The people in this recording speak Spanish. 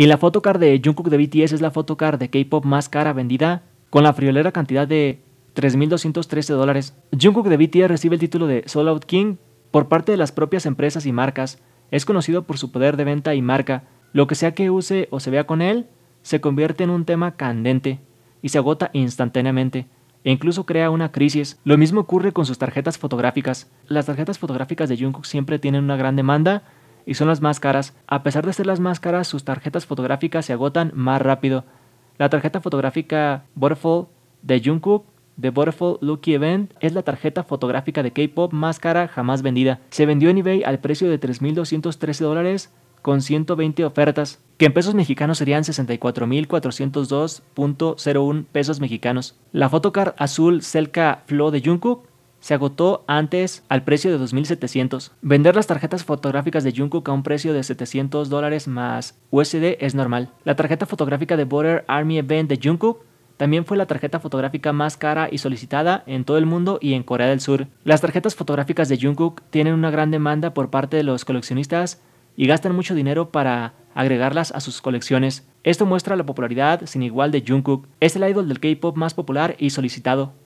Y la photocard de Jungkook de BTS es la photocard de K-pop más cara vendida con la friolera cantidad de 3.213 dólares. Jungkook de BTS recibe el título de Soul Out King por parte de las propias empresas y marcas. Es conocido por su poder de venta y marca. Lo que sea que use o se vea con él, se convierte en un tema candente y se agota instantáneamente e incluso crea una crisis. Lo mismo ocurre con sus tarjetas fotográficas. Las tarjetas fotográficas de Jungkook siempre tienen una gran demanda y son las más caras. A pesar de ser las máscaras, sus tarjetas fotográficas se agotan más rápido. La tarjeta fotográfica Butterfall de Jungkook The Butterfly Lucky Event es la tarjeta fotográfica de K-pop más cara jamás vendida. Se vendió en eBay al precio de 3.213 con 120 ofertas, que en pesos mexicanos serían 64.402.01 pesos mexicanos. La photocard azul Selka Flow de Jungkook se agotó antes al precio de 2.700. Vender las tarjetas fotográficas de Jungkook a un precio de 700 dólares más USD es normal. La tarjeta fotográfica de Border Army Event de Jungkook también fue la tarjeta fotográfica más cara y solicitada en todo el mundo y en Corea del Sur. Las tarjetas fotográficas de Jungkook tienen una gran demanda por parte de los coleccionistas y gastan mucho dinero para agregarlas a sus colecciones. Esto muestra la popularidad sin igual de Jungkook. Es el idol del K-pop más popular y solicitado.